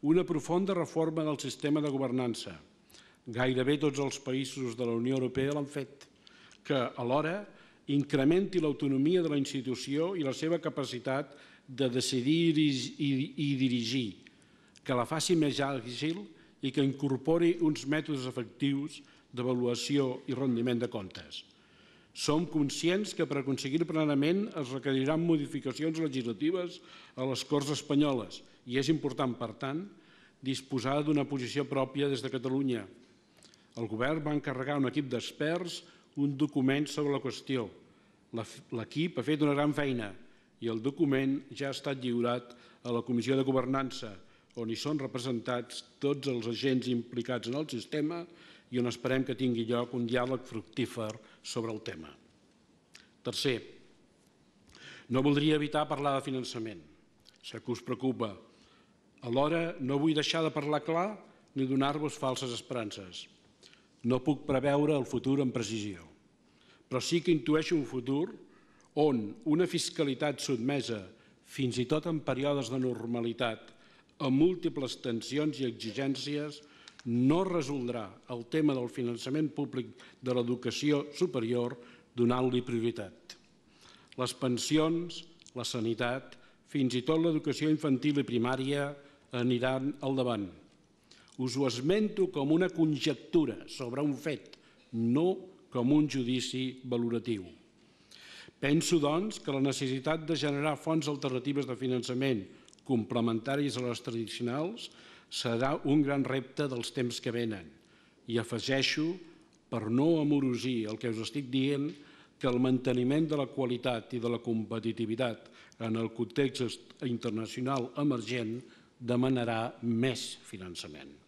una profunda reforma del sistema de governança. Gairebé tots els països de la Unió Europea l'han fet, que alhora incrementi l'autonomia de la institució i la seva capacitat de decidir i dirigir, que la faci més àgil i que incorpori uns mètodes efectius d'avaluació i rendiment de comptes. Som conscients que per aconseguir plenament es requeriran modificacions legislatives a les Corts espanyoles i és important, per tant, disposar d'una posició pròpia des de Catalunya. El govern va encarregar a un equip d'experts un document sobre la qüestió. L'equip ha fet una gran feina i el document ja ha estat lliurat a la Comissió de Governança, on hi són representats tots els agents implicats en el sistema i on esperem que tingui lloc un diàleg fructífer sobre el tema. Tercer, no voldria evitar parlar de finançament, sé que us preocupa. Alhora, no vull deixar de parlar clar ni donar-vos falses esperances. No puc preveure el futur amb precisió, però sí que intueixo un futur on una fiscalitat sotmesa, fins i tot en períodes de normalitat, a múltiples tensions i exigències, no resoldrà el tema del finançament públic de l'educació superior donant-li prioritat. Les pensions, la sanitat, fins i tot l'educació infantil i primària aniran al davant. Us ho esmento com una conjectura sobre un fet, no com un judici valoratiu. Penso, doncs, que la necessitat de generar fonts alternatives de finançament complementaris a les tradicionals serà un gran repte dels temps que venen. I afegeixo, per no amorosir el que us estic dient, que el manteniment de la qualitat i de la competitivitat en el context internacional emergent demanarà més finançament.